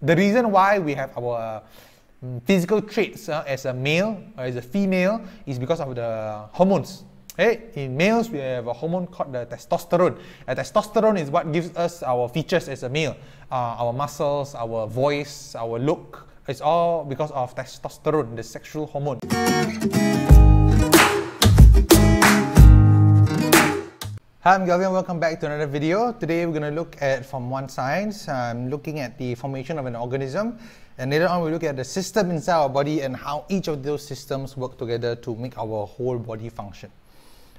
The reason why we have our uh, physical traits uh, as a male or uh, as a female is because of the hormones. Hey, in males, we have a hormone called the testosterone. And testosterone is what gives us our features as a male. Uh, our muscles, our voice, our look. It's all because of testosterone, the sexual hormone. Hi, I'm Galvin. Welcome back to another video. Today, we're going to look at Form 1 Science. I'm looking at the formation of an organism. And later on, we'll look at the system inside our body and how each of those systems work together to make our whole body function.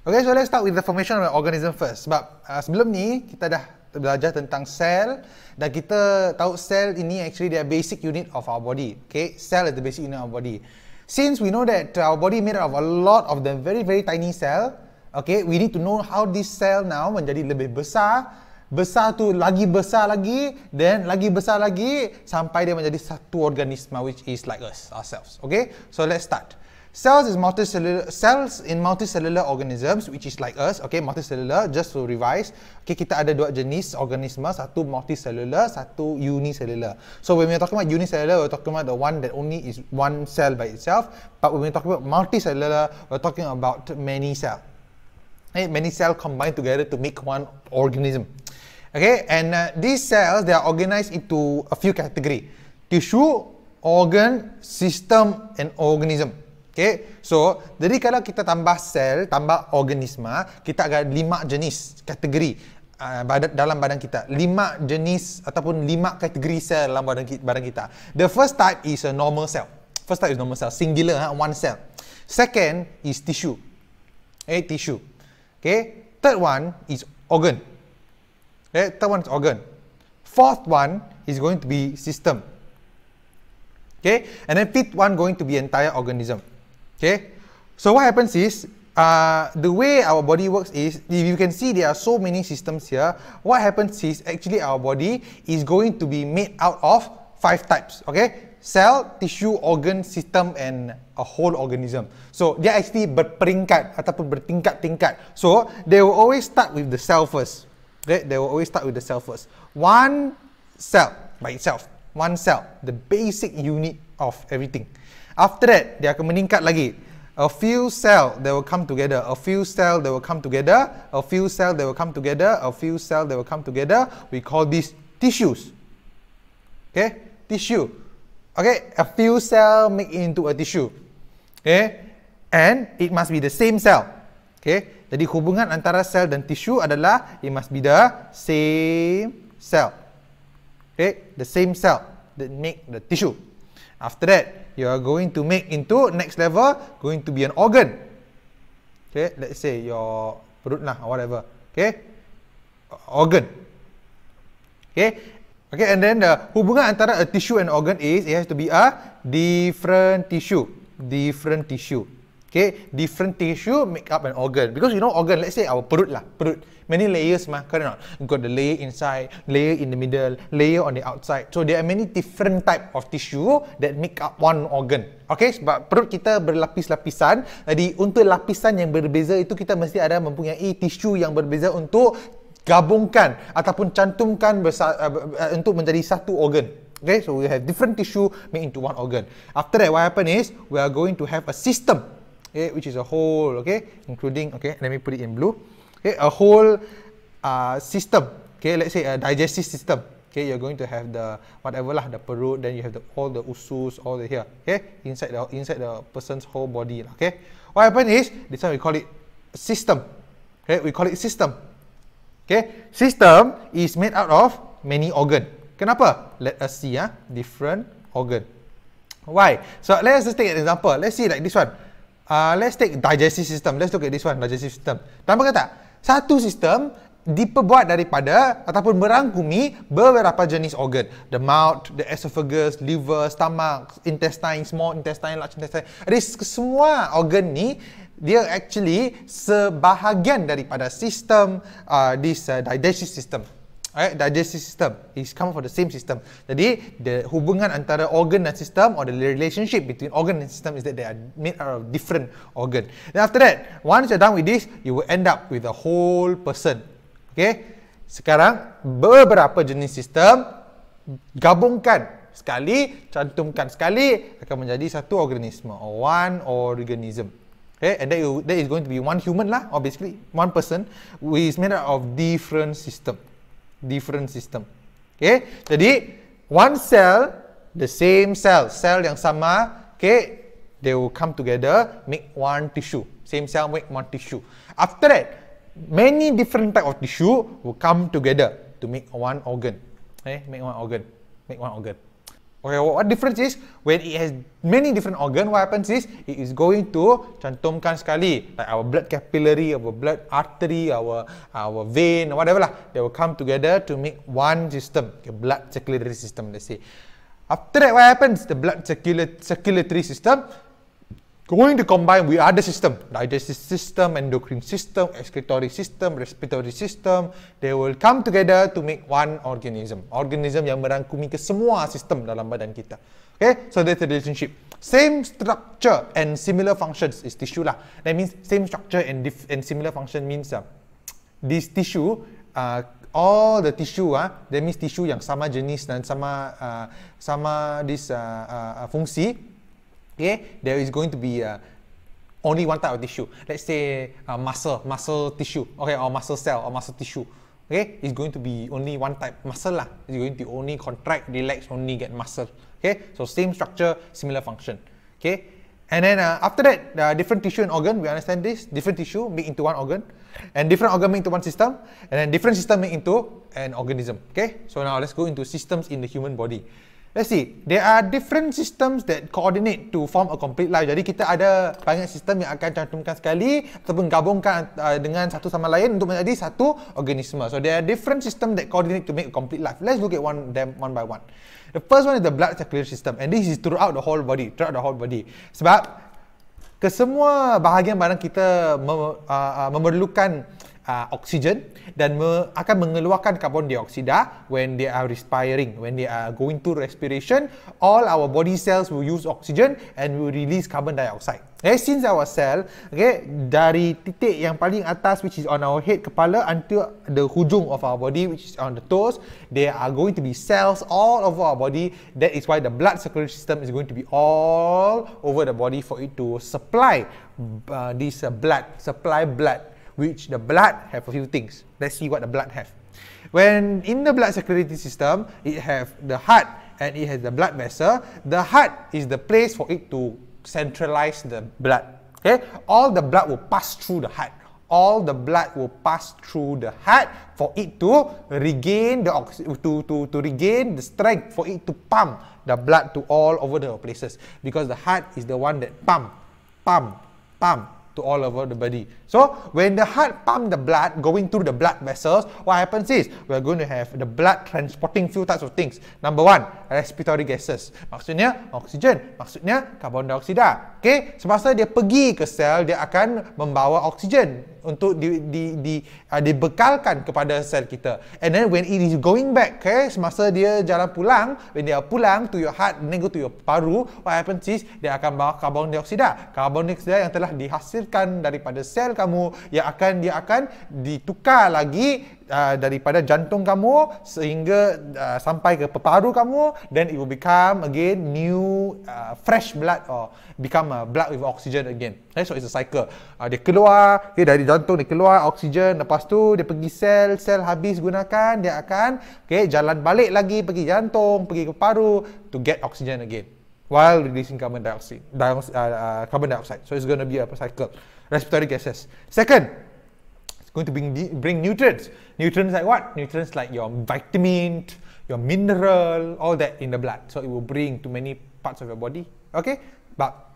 Okay, so let's start with the formation of an organism first. But uh, sebelum ni, kita dah belajar tentang sel. Dan kita tahu sel ini actually the basic unit of our body. Okay, sel is the basic unit of our body. Since we know that our body made up of a lot of the very, very tiny cell. Okay, we need to know how this cell now menjadi lebih besar. Besar tu lagi besar lagi, then lagi besar lagi sampai dia menjadi satu organisma which is like us, ourselves. Okay, so let's start. Cells is multicellular cells in multicellular organisms which is like us. Okay, multicellular just to revise. Okay, kita ada dua jenis organisma, satu multicellular, satu unicellular. So when we talk about unicellular, we're talking about the one that only is one cell by itself. But when we talk about multicellular, we're talking about many cells right? Eh, many cells combine together to make one organism. Okay, and uh, these cells they are organized into a few categories: tissue, organ, system, and organism. Okay, so jadi kalau kita tambah sel, tambah organisma, kita ada lima jenis kategori uh, dalam badan kita. Lima jenis ataupun lima kategori sel dalam badan, kita. The first type is a normal cell. First type is normal cell, singular, huh? Ha, one cell. Second is tissue. Eh, tissue. Okay, third one is organ. Okay, third one is organ. Fourth one is going to be system. Okay, and then fifth one going to be entire organism. Okay, so what happens is uh, the way our body works is, if you can see there are so many systems here, what happens is actually our body is going to be made out of five types, okay? Cell, tissue, organ, system, and a whole organism. So they actually berperingkat ataupun bertingkat-tingkat. So they will always start with the cell first. right? They will always start with the cell first. One cell by itself. One cell. The basic unit of everything. After that, dia akan meningkat lagi. A few cell they will come together. A few cell they will come together. A few cell they will come together. A few cell they will come together. We call these tissues. Okay? Tissue. Okay, a few cell make into a tissue. Okay? And it must be the same cell. Okay? Jadi hubungan antara sel dan tisu adalah it must be the same cell. Okay? The same cell that make the tissue. After that, you are going to make into next level going to be an organ. Okay? Let's say your perut lah or whatever. Okay? Organ. Okay? Okay, and then the hubungan antara a tissue and organ is it has to be a different tissue different tissue. Okay, different tissue make up an organ. Because you know organ, let's say our perut lah, perut. Many layers mah, correct not? You got the layer inside, layer in the middle, layer on the outside. So there are many different type of tissue that make up one organ. Okay, sebab perut kita berlapis-lapisan. Jadi untuk lapisan yang berbeza itu kita mesti ada mempunyai tissue yang berbeza untuk gabungkan ataupun cantumkan besar, eh, eh, untuk menjadi satu organ. Okay, so we have different tissue made into one organ. After that, what happen is we are going to have a system, okay, which is a whole, okay, including, okay, let me put it in blue, okay, a whole uh, system, okay, let's say a digestive system, okay you're going to have the whatever lah the perut then you have the all the usus all the here okay inside the inside the person's whole body okay what happen is this one we call it system okay we call it system okay system is made out of many organ Kenapa? Let us see ah ha? different organ. Why? So let us take an example. Let's see like this one. Uh, let's take digestive system. Let's look at this one, digestive system. Nampak kata satu sistem diperbuat daripada ataupun merangkumi beberapa jenis organ. The mouth, the esophagus, liver, stomach, intestine, small intestine, large intestine. Jadi semua organ ni dia actually sebahagian daripada sistem uh, this uh, digestive system right? digestive system. It's come from the same system. Jadi, the hubungan antara organ dan sistem, or the relationship between organ and system is that they are made out of different organ. Then after that, once you're done with this, you will end up with a whole person. Okay? Sekarang, beberapa jenis sistem gabungkan sekali, cantumkan sekali, akan menjadi satu organisme. Or one organism. Okay, and that, that is going to be one human lah, or basically one person which is made out of different system different system. Okay, jadi one cell, the same cell, cell yang sama, okay, they will come together, make one tissue. Same cell make one tissue. After that, many different type of tissue will come together to make one organ. Okay, eh, make one organ. Make one organ. Okay, what, what difference is when it has many different organ? What happens is it is going to cantumkan sekali like our blood capillary, our blood artery, our our vein, whatever lah. They will come together to make one system, okay, blood circulatory system. Let's say. After that, what happens? The blood circulatory system going to combine with other system, digestive system, endocrine system, excretory system, respiratory system, they will come together to make one organism. Organism yang merangkumi ke semua sistem dalam badan kita. Okay, so that's the relationship. Same structure and similar functions is tissue lah. That means same structure and and similar function means ah this tissue, ah all the tissue ah, that means tissue yang sama jenis dan sama uh, sama this ah uh, fungsi, okay, there is going to be uh, only one type of tissue. Let's say uh, muscle, muscle tissue, okay, or muscle cell or muscle tissue. Okay, it's going to be only one type muscle lah. It's going to only contract, relax, only get muscle. Okay, so same structure, similar function. Okay, and then uh, after that, uh, different tissue and organ. We understand this. Different tissue make into one organ, and different organ make into one system, and then different system make into an organism. Okay, so now let's go into systems in the human body. Let's see, there are different systems that coordinate to form a complete life. Jadi kita ada banyak sistem yang akan cantumkan sekali ataupun gabungkan uh, dengan satu sama lain untuk menjadi satu organisme. So there are different systems that coordinate to make a complete life. Let's look at one them one by one. The first one is the blood circulation system and this is throughout the whole body, throughout the whole body. Sebab kesemua bahagian badan kita mem, uh, uh, memerlukan uh, oksigen dan me- akan mengeluarkan karbon dioksida when they are respiring when they are going to respiration all our body cells will use oxygen and will release carbon dioxide Okay, eh, since our cell, okay, dari titik yang paling atas which is on our head, kepala, until the hujung of our body which is on the toes, there are going to be cells all over our body. That is why the blood circulatory system is going to be all over the body for it to supply uh, this uh, blood, supply blood which the blood have a few things. Let's see what the blood have. When in the blood security system, it have the heart and it has the blood vessel. The heart is the place for it to centralize the blood. Okay, all the blood will pass through the heart. All the blood will pass through the heart for it to regain the to to to regain the strength for it to pump the blood to all over the places because the heart is the one that pump, pump, pump to all over the body. So when the heart pump the blood going through the blood vessels, what happens is we are going to have the blood transporting few types of things. Number one, respiratory gases. Maksudnya oksigen. Maksudnya karbon dioksida. Okay, semasa dia pergi ke sel, dia akan membawa oksigen untuk di, di, di, uh, dibekalkan kepada sel kita. And then when it is going back, okay, semasa dia jalan pulang, when dia pulang to your heart, then go to your paru, what happens is dia akan bawa karbon dioksida. Karbon dioksida yang telah dihasil, dihasilkan daripada sel kamu yang akan dia akan ditukar lagi uh, daripada jantung kamu sehingga uh, sampai ke peparu kamu then it will become again new uh, fresh blood or become a blood with oxygen again okay, so it's a cycle uh, dia keluar okay, dari jantung dia keluar oksigen lepas tu dia pergi sel sel habis gunakan dia akan okay, jalan balik lagi pergi jantung pergi ke paru to get oxygen again while releasing carbon dioxide, uh, uh, carbon dioxide. So it's going to be a cycle. Respiratory gases. Second, it's going to bring, bring nutrients. Nutrients like what? Nutrients like your vitamin, your mineral, all that in the blood. So it will bring to many parts of your body. Okay, but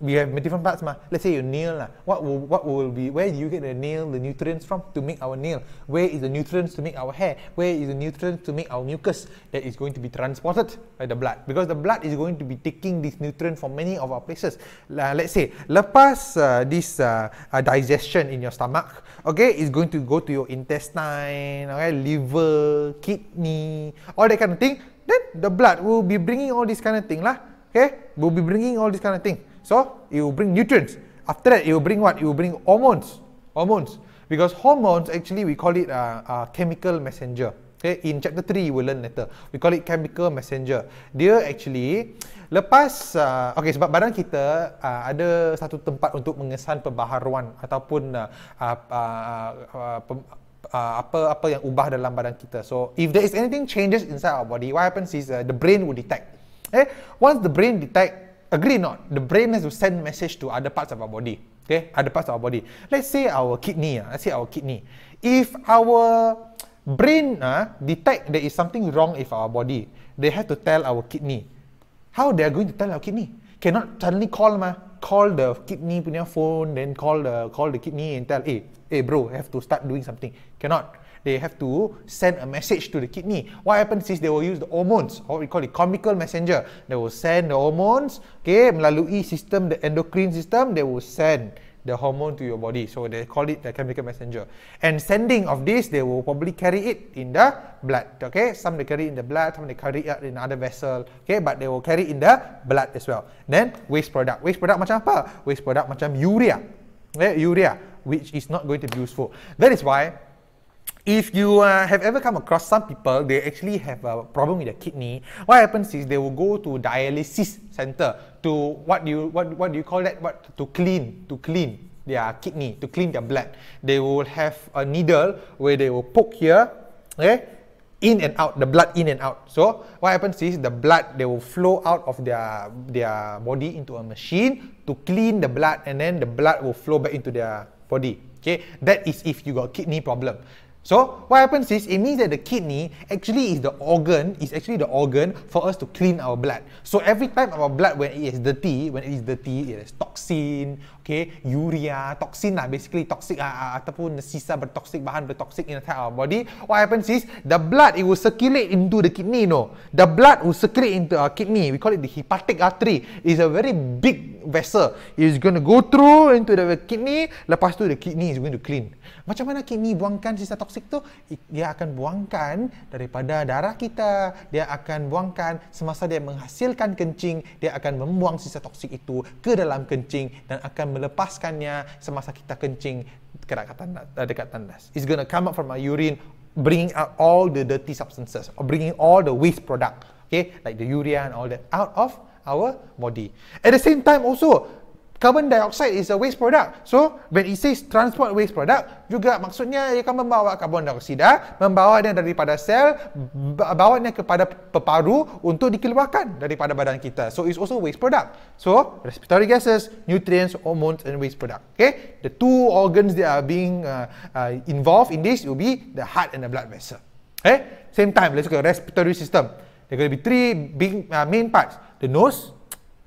we have different parts ma. Let's say your nail lah. What will what will be where do you get the nail the nutrients from to make our nail? Where is the nutrients to make our hair? Where is the nutrients to make our mucus that is going to be transported by the blood? Because the blood is going to be taking this nutrient from many of our places. Uh, let's say lepas uh, this uh, uh, digestion in your stomach, okay, is going to go to your intestine, okay, liver, kidney, all that kind of thing. Then the blood will be bringing all this kind of thing lah. Okay, will be bringing all this kind of thing. So it will bring nutrients. After that, it will bring what? It will bring hormones. Hormones. Because hormones, actually, we call it a, uh, a uh, chemical messenger. Okay, in chapter 3, you will learn later. We call it chemical messenger. Dia actually, lepas, uh, okay, sebab badan kita uh, ada satu tempat untuk mengesan pembaharuan ataupun uh, uh, uh, uh, pem, uh, apa apa yang ubah dalam badan kita. So, if there is anything changes inside our body, what happens is uh, the brain will detect. Okay, eh? once the brain detect, agree not the brain has to send message to other parts of our body okay other parts of our body let's say our kidney uh, let's say our kidney if our brain uh, detect there is something wrong with our body they have to tell our kidney how they are going to tell our kidney cannot suddenly call ma call the kidney punya phone then call the call the kidney and tell eh hey, eh hey bro have to start doing something cannot they have to send a message to the kidney. What happens is they will use the hormones, or we call it chemical messenger. They will send the hormones, okay, melalui system the endocrine system, they will send the hormone to your body. So they call it the chemical messenger. And sending of this, they will probably carry it in the blood. Okay, some they carry in the blood, some they carry it in other vessel. Okay, but they will carry in the blood as well. Then waste product. Waste product macam apa? Waste product macam urea. Okay, urea, which is not going to be useful. That is why if you uh, have ever come across some people, they actually have a problem with their kidney. What happens is they will go to dialysis center to what do you what what do you call that? What to clean to clean their kidney to clean their blood. They will have a needle where they will poke here, okay, in and out the blood in and out. So what happens is the blood they will flow out of their their body into a machine to clean the blood, and then the blood will flow back into their body. Okay, that is if you got kidney problem. So, what happens is, it means that the kidney actually is the organ, is actually the organ for us to clean our blood. So, every time our blood, when it is dirty, when it is dirty, it has toxin, okay, urea, toksin lah basically toxic uh, ataupun sisa bertoxic bahan bertoxic in the our body. What happens is the blood it will circulate into the kidney, no? The blood will circulate into our kidney. We call it the hepatic artery. It's a very big vessel. It's going to go through into the kidney. Lepas tu the kidney is going to clean. Macam mana kidney buangkan sisa toksik tu? Dia akan buangkan daripada darah kita. Dia akan buangkan semasa dia menghasilkan kencing, dia akan membuang sisa toksik itu ke dalam kencing dan akan melepaskannya semasa kita kencing dekat tandas, eh, dekat tandas. It's going to come up from our urine bringing out all the dirty substances or bringing all the waste product. Okay, like the urea and all that out of our body. At the same time also, carbon dioxide is a waste product. So, when it says transport waste product, juga maksudnya ia akan membawa karbon dioksida, ah. membawa dia daripada sel, bawa dia kepada peparu untuk dikeluarkan daripada badan kita. So, it's also waste product. So, respiratory gases, nutrients, hormones and waste product. Okay? The two organs that are being uh, uh, involved in this will be the heart and the blood vessel. Okay? Same time, let's go respiratory system. There going to be three big uh, main parts. The nose,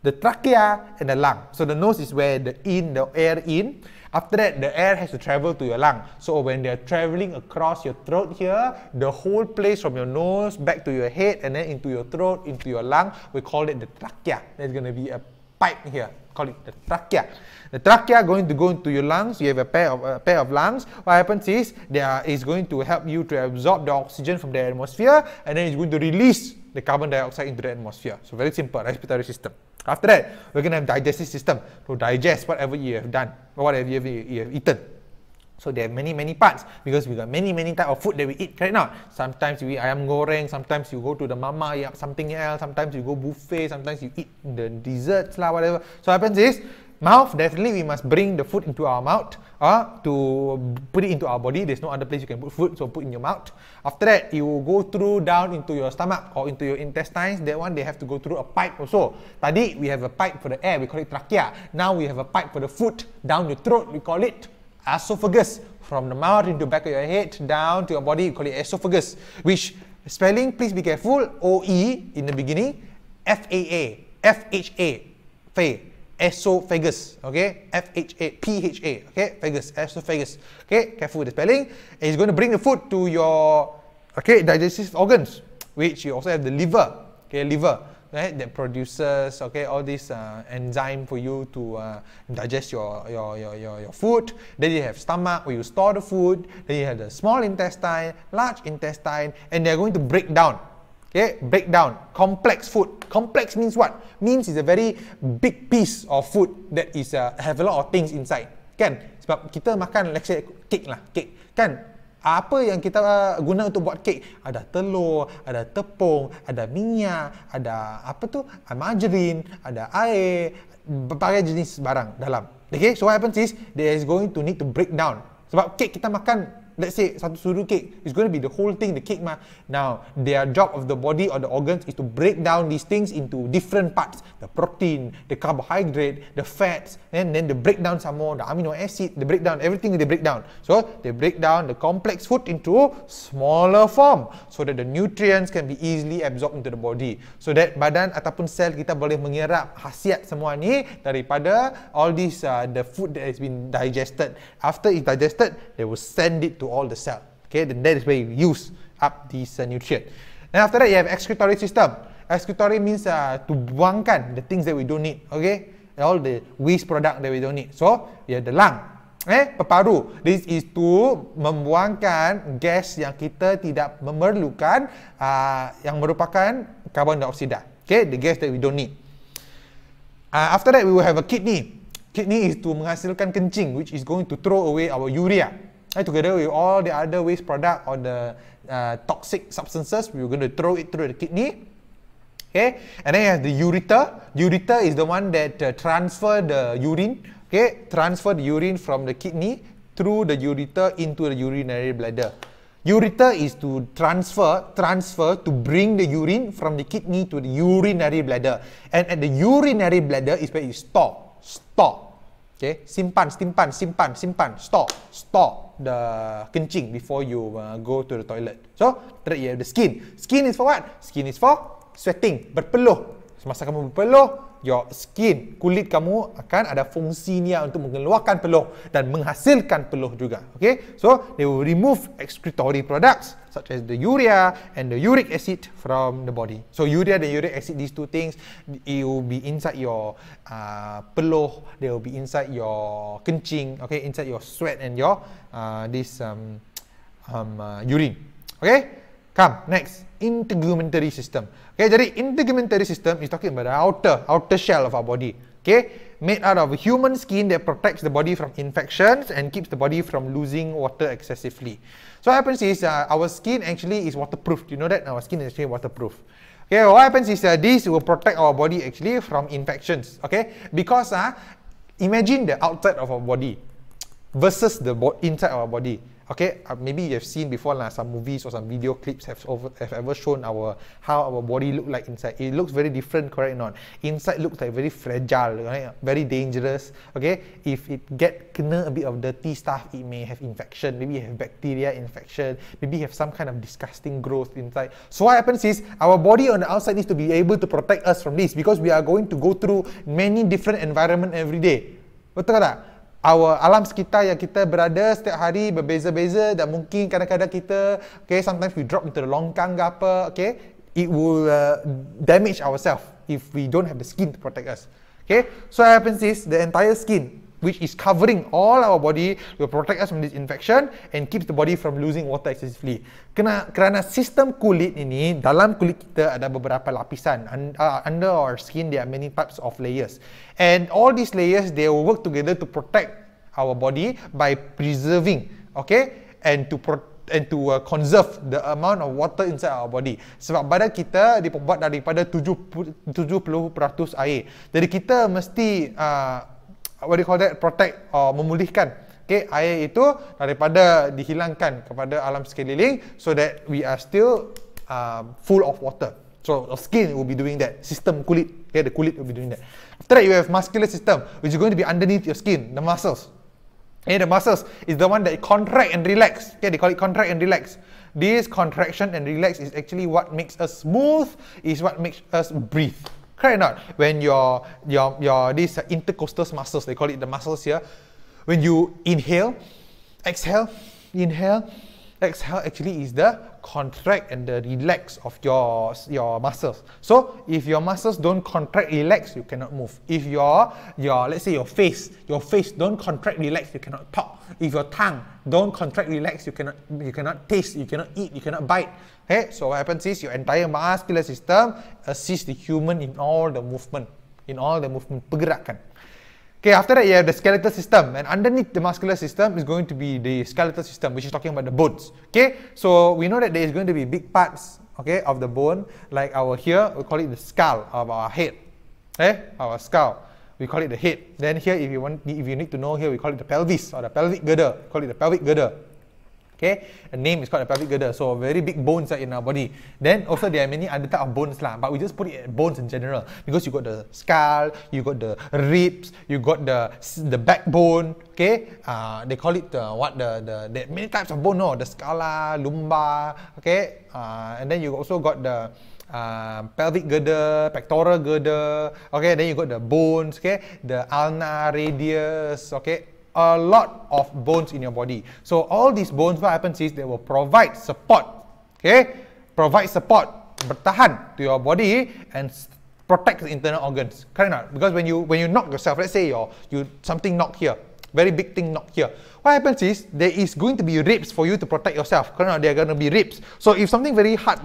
the trachea and the lung. So the nose is where the in, the air in. After that, the air has to travel to your lung. So when they're traveling across your throat here, the whole place from your nose back to your head and then into your throat, into your lung, we call it the trachea. There's going to be a pipe here. Call it the trachea. The trachea going to go into your lungs. You have a pair of a pair of lungs. What happens is there is going to help you to absorb the oxygen from the atmosphere, and then it's going to release the carbon dioxide into the atmosphere. So very simple respiratory system. After that, we're going to have digestive system to digest whatever you have done, or whatever you have, you have eaten. So there are many, many parts because we got many, many type of food that we eat right now. Sometimes we eat ayam goreng, sometimes you go to the mama, you have something else, sometimes you go buffet, sometimes you eat the desserts lah, whatever. So what happens is, mouth, definitely we must bring the food into our mouth. uh, to put it into our body. There's no other place you can put food, so put in your mouth. After that, it will go through down into your stomach or into your intestines. That one, they have to go through a pipe also. Tadi, we have a pipe for the air, we call it trachea. Now, we have a pipe for the food, down your throat, we call it esophagus. From the mouth into the back of your head, down to your body, we call it esophagus. Which, spelling, please be careful, O-E in the beginning, F-A-A, F-H-A, esophagus, okay? F-H-A, P-H-A, okay? Phagus, esophagus, okay? Careful with the spelling. And it's going to bring the food to your, okay, digestive organs, which you also have the liver, okay, liver, right? That produces, okay, all these uh, enzyme for you to uh, digest your, your, your, your, your food. Then you have stomach where you store the food. Then you have the small intestine, large intestine, and they're going to break down, Okay, breakdown. Complex food. Complex means what? Means is a very big piece of food that is uh, have a lot of things inside. Kan? Sebab kita makan let's say cake lah. Cake. Kan? Apa yang kita uh, guna untuk buat cake? Ada telur, ada tepung, ada minyak, ada apa tu? Margarine, ada air, berbagai jenis barang dalam. Okay, so what happens is, there is going to need to break down. Sebab cake kita makan let's say satu sudu cake It's going to be the whole thing the cake mah now their job of the body or the organs is to break down these things into different parts the protein the carbohydrate the fats and then the breakdown some more the amino acid the breakdown everything they break down so they break down the complex food into smaller form so that the nutrients can be easily absorbed into the body so that badan ataupun sel kita boleh mengirap khasiat semua ni daripada all these uh, the food that has been digested after it digested they will send it to to all the cell. Okay, then that is where you use up these uh, nutrient. Then after that, you have excretory system. Excretory means uh, to buangkan the things that we don't need. Okay, all the waste product that we don't need. So you ya, have the lung. Eh, peparu. This is to membuangkan gas yang kita tidak memerlukan uh, yang merupakan karbon dioksida. Okay, the gas that we don't need. Uh, after that, we will have a kidney. Kidney is to menghasilkan kencing, which is going to throw away our urea. And together with all the other waste product or the uh, toxic substances, we're going to throw it through the kidney. Okay, and then you have the ureter. Ureter is the one that uh, transfer the urine. Okay, transfer the urine from the kidney through the ureter into the urinary bladder. Ureter is to transfer, transfer to bring the urine from the kidney to the urinary bladder. And at the urinary bladder is where you store, stop. Okay, simpan, simpan, simpan, simpan, stop, stop the kencing before you uh, go to the toilet. So, third you have the skin. Skin is for what? Skin is for sweating, berpeluh. Semasa kamu berpeluh, your skin, kulit kamu akan ada fungsinya untuk mengeluarkan peluh dan menghasilkan peluh juga. Okay? So, they will remove excretory products such as the urea and the uric acid from the body. So, urea and uric acid, these two things, it will be inside your uh, peluh, they will be inside your kencing, okay? inside your sweat and your uh, this um, um, uh, urine. Okay? Come, next, integumentary system. Okay, jadi integumentary system is talking about the outer, outer shell of our body. Okay, made out of human skin that protects the body from infections and keeps the body from losing water excessively. So what happens is uh, our skin actually is waterproof. You know that our skin is actually waterproof. Okay, what happens is uh, this will protect our body actually from infections. Okay, because uh, imagine the outside of our body versus the bo- inside of our body. Okay, uh, maybe you've seen before like, some movies or some video clips have, over, have ever shown our how our body look like inside. It looks very different, correct not? Inside looks like very fragile, right? very dangerous. Okay, if it get kena a bit of dirty stuff, it may have infection. Maybe have bacteria infection. Maybe have some kind of disgusting growth inside. So what happens is our body on the outside needs to be able to protect us from this because we are going to go through many different environment every day. Betul tak? our alam sekitar yang kita berada setiap hari berbeza-beza dan mungkin kadang-kadang kita okay sometimes we drop into the longkang ke apa okay it will uh, damage ourselves if we don't have the skin to protect us okay so what happens is the entire skin which is covering all our body will protect us from this infection and keeps the body from losing water excessively. Kena, kerana sistem kulit ini, dalam kulit kita ada beberapa lapisan. Uh, under our skin, there are many types of layers. And all these layers, they will work together to protect our body by preserving, okay? And to protect and to uh, conserve the amount of water inside our body sebab badan kita diperbuat daripada 70% air jadi kita mesti uh, what do you call that protect uh, memulihkan okay air itu daripada dihilangkan kepada alam sekeliling so that we are still uh, full of water so the skin will be doing that sistem kulit okay the kulit will be doing that after that you have muscular system which is going to be underneath your skin the muscles okay the muscles is the one that contract and relax okay they call it contract and relax this contraction and relax is actually what makes us smooth is what makes us breathe Correct not? When your, your, your these uh, intercostal muscles, they call it the muscles here, when you inhale, exhale, inhale, exhale actually is the contract and the relax of your, your muscles. So if your muscles don't contract, relax, you cannot move. If your, your, let's say your face, your face don't contract, relax, you cannot talk. If your tongue don't contract, relax, you cannot, you cannot taste, you cannot eat, you cannot bite. Okay, so what happens is your entire muscular system assists the human in all the movement, in all the movement pergerakan. Okay, after that you have the skeletal system, and underneath the muscular system is going to be the skeletal system, which is talking about the bones. Okay, so we know that there is going to be big parts, okay, of the bone, like our here we call it the skull of our head. Okay, eh, our skull we call it the head. Then here, if you want, if you need to know here, we call it the pelvis or the pelvic girdle, We call it the pelvic girdle. Okay, a name is called a pelvic girdle. So very big bones are in our body. Then also there are many other type of bones lah, but we just put it bones in general because you got the skull, you got the ribs, you got the the backbone. Okay, uh, they call it the, what the, the many types of bone. No, the scala, lumbar. Okay, uh, and then you also got the uh, pelvic girdle, pectoral girdle. Okay, then you got the bones. Okay, the ulna radius. Okay, a lot of bones in your body. So all these bones, what happens is they will provide support. Okay? Provide support, bertahan to your body and protect the internal organs. Correct not? Because when you when you knock yourself, let's say your you something knock here, very big thing knock here. What happens is there is going to be ribs for you to protect yourself. Correct not? There are going to be ribs. So if something very hard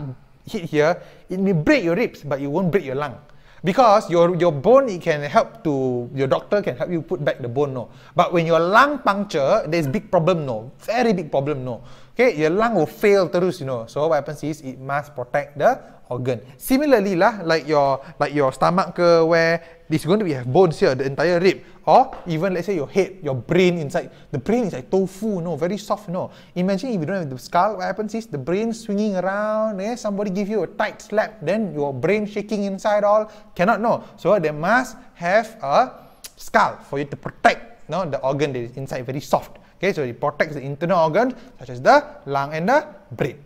hit here, it may break your ribs, but it won't break your lung. Because your, your bone, it can help to, your doctor can help you put back the bone, no. But when your lung puncture, there's big problem, no. Very big problem, no. Okay, your lung will fail terus, you know. So, what happens is it must protect the organ. Similarly lah, like your like your stomach ke where it's going to be have bones here, the entire rib. Or even let's say your head, your brain inside. The brain is like tofu, you know, very soft, you know. Imagine if you don't have the skull, what happens is the brain swinging around, eh, somebody give you a tight slap, then your brain shaking inside all, cannot know. So, they must have a skull for you to protect, you know, the organ that is inside, very soft. Okay, so it protects the internal organs such as the lung and the brain.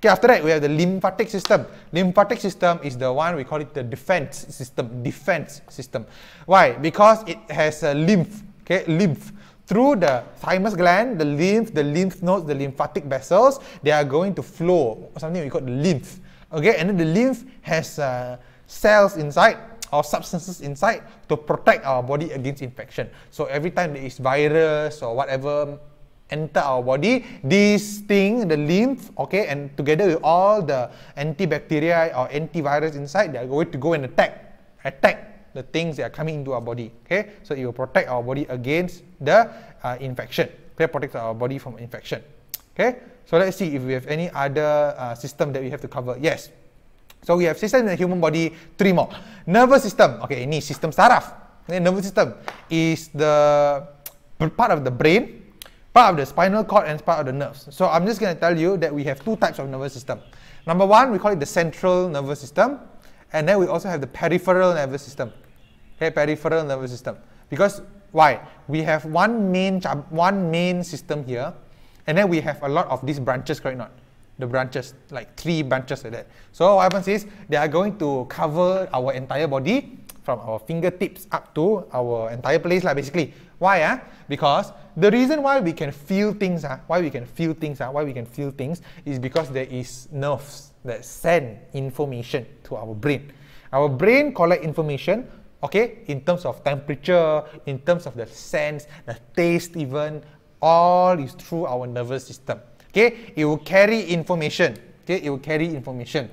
Okay, after that, we have the lymphatic system. Lymphatic system is the one we call it the defense system. Defense system. Why? Because it has a lymph. Okay, lymph. Through the thymus gland, the lymph, the lymph nodes, the lymphatic vessels, they are going to flow, something we call the lymph. Okay, and then the lymph has uh, cells inside or substances inside to protect our body against infection. So every time there is virus or whatever enter our body, these thing, the lymph, okay, and together with all the antibacteria or antivirus inside, they are going to go and attack, attack the things that are coming into our body, okay? So it will protect our body against the uh, infection, okay? Protect our body from infection, okay? So let's see if we have any other uh, system that we have to cover. Yes. So we have system in the human body, three more. Nervous system, okay, ini sistem saraf. Okay, nervous system is the part of the brain, part of the spinal cord, and part of the nerves. So I'm just going to tell you that we have two types of nervous system. Number one, we call it the central nervous system, and then we also have the peripheral nervous system. Okay, peripheral nervous system. Because why? We have one main one main system here, and then we have a lot of these branches, correct not? the branches, like three branches like that. So what happens is they are going to cover our entire body from our fingertips up to our entire place like basically. Why? Ah? Because the reason why we can feel things, ah, why we can feel things, ah, why we can feel things is because there is nerves that send information to our brain. Our brain collect information okay, in terms of temperature, in terms of the sense, the taste even, all is through our nervous system. Okay, it will carry information. Okay, it will carry information.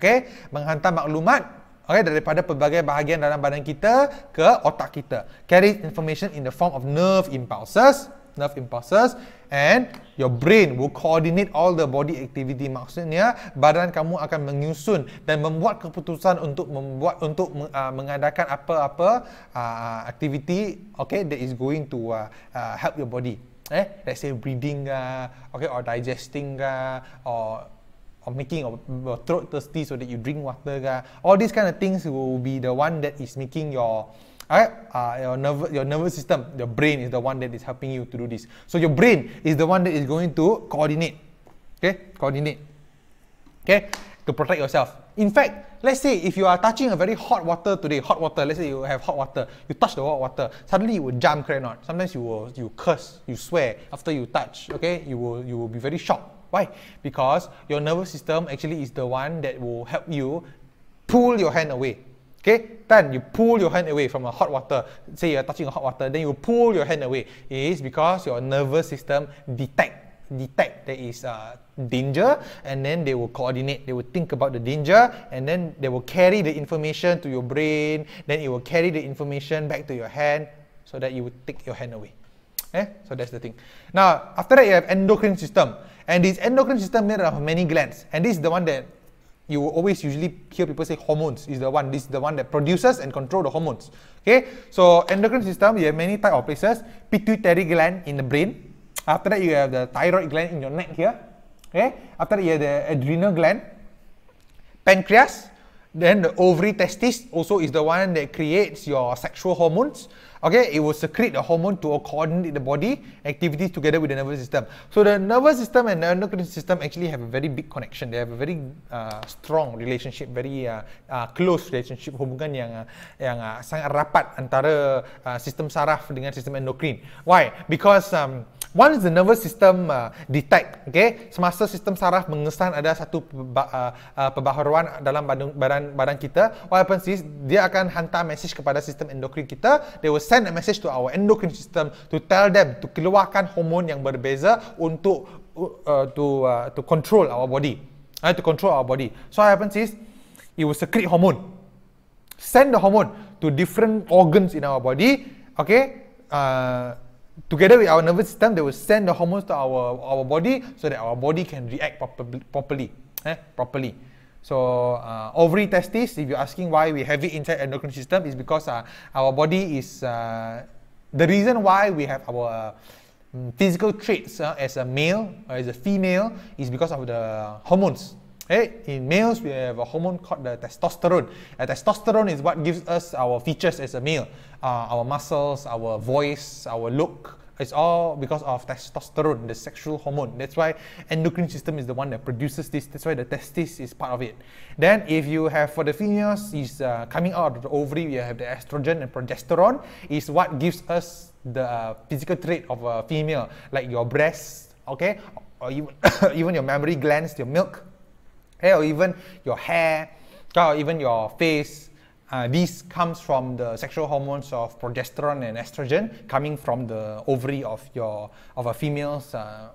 Okay, menghantar maklumat okay, daripada pelbagai bahagian dalam badan kita ke otak kita. Carry information in the form of nerve impulses. Nerve impulses and your brain will coordinate all the body activity. Maksudnya badan kamu akan menyusun dan membuat keputusan untuk membuat untuk uh, mengadakan apa-apa uh, activity. Okay, that is going to uh, uh, help your body. eh? let's say breathing uh, okay, or digesting uh, or or making your throat thirsty so that you drink water uh, all these kind of things will be the one that is making your Alright, uh, your nervous your nervous system, your brain is the one that is helping you to do this. So your brain is the one that is going to coordinate. Okay, coordinate. Okay, to protect yourself. In fact, let's say if you are touching a very hot water today, hot water, let's say you have hot water, you touch the hot water, suddenly you will jump, correct not? Sometimes you will you curse, you swear after you touch, okay? You will you will be very shocked. Why? Because your nervous system actually is the one that will help you pull your hand away. Okay, then you pull your hand away from a hot water. Say you're touching a hot water, then you pull your hand away. It is because your nervous system detect detect there is uh, danger and then they will coordinate they will think about the danger and then they will carry the information to your brain then it will carry the information back to your hand so that you would take your hand away eh? so that's the thing now after that you have endocrine system and this endocrine system made of many glands and this is the one that you will always usually hear people say hormones is the one this is the one that produces and control the hormones okay so endocrine system you have many type of places pituitary gland in the brain After that, you have the thyroid gland in your neck here. Okay. After that, you have the adrenal gland, pancreas, then the ovary testis also is the one that creates your sexual hormones. Okay, it will secrete the hormone to coordinate the body activities together with the nervous system. So the nervous system and the endocrine system actually have a very big connection. They have a very uh, strong relationship, very uh, uh, close relationship, hubungan yang uh, yang uh, sangat rapat antara uh, sistem saraf dengan sistem endokrin. Why? Because um, Once the nervous system uh, detect, okay, semasa sistem saraf mengesan ada satu peba- uh, uh, pembaharuan dalam badan, badan badan kita, what happens is dia akan hantar message kepada sistem endokrin kita. They will send a message to our endocrine system to tell them to keluarkan hormon yang berbeza untuk uh, to uh, to control our body, uh, to control our body. So what happens is it will secrete hormone, send the hormone to different organs in our body, okay. Uh, together with our nervous system, they will send the hormones to our, our body so that our body can react proper, properly. Eh? properly. So uh, ovary testes, if you're asking why we have it inside endocrine system, is because uh, our body is uh, the reason why we have our mm, physical traits uh, as a male or uh, as a female is because of the hormones Eh, in males, we have a hormone called the testosterone. Uh, testosterone is what gives us our features as a male, uh, our muscles, our voice, our look. It's all because of testosterone, the sexual hormone. That's why endocrine system is the one that produces this. That's why the testis is part of it. Then, if you have for the females, is uh, coming out of the ovary. We have the estrogen and progesterone. Is what gives us the uh, physical trait of a female, like your breasts, okay, or even, even your mammary glands, your milk or even your hair or even your face. Uh, these comes from the sexual hormones of progesterone and estrogen coming from the ovary of your of a female's uh,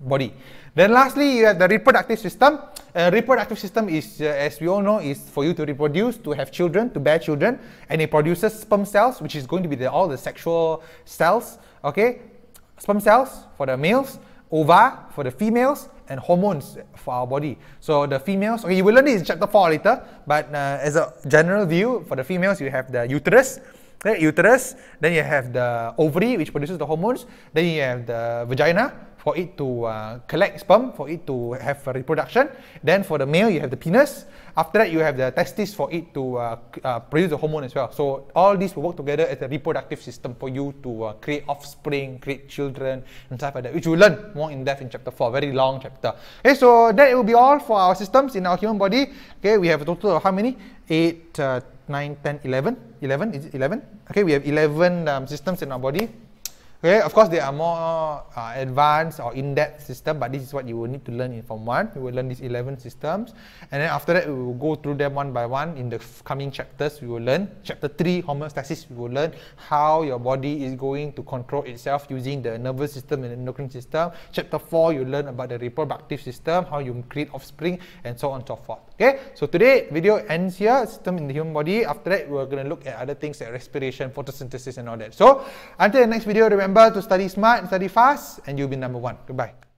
body. Then lastly, you have the reproductive system. Uh, reproductive system is, uh, as we all know, is for you to reproduce, to have children, to bear children, and it produces sperm cells, which is going to be the, all the sexual cells. Okay, sperm cells for the males, ova for the females, and hormones for our body. So the females, okay, you will learn this in chapter 4 later, but uh, as a general view, for the females, you have the uterus, right? uterus, then you have the ovary, which produces the hormones, then you have the vagina, for it to uh, collect sperm, for it to have a reproduction. Then for the male, you have the penis. After that, you have the testes for it to uh, uh, produce the hormone as well. So all these will work together as a reproductive system for you to uh, create offspring, create children, and stuff like that, which we will learn more in depth in chapter 4, very long chapter. Okay, so that will be all for our systems in our human body. Okay, we have a total of how many? 8, uh, 9, 10, 11. 11, is it 11? Okay, we have 11 um, systems in our body. Okay, of course, there are more uh, advanced or in-depth system, but this is what you will need to learn in Form 1. You will learn these 11 systems. And then after that, we will go through them one by one. In the coming chapters, we will learn chapter 3, homeostasis. We will learn how your body is going to control itself using the nervous system and the endocrine system. Chapter 4, you learn about the reproductive system, how you create offspring, and so on and so forth. Okay, so today video ends here, system in the human body. After that, we're going to look at other things like respiration, photosynthesis, and all that. So until the next video, remember remember to study smart, study fast, and you'll be number one. Goodbye.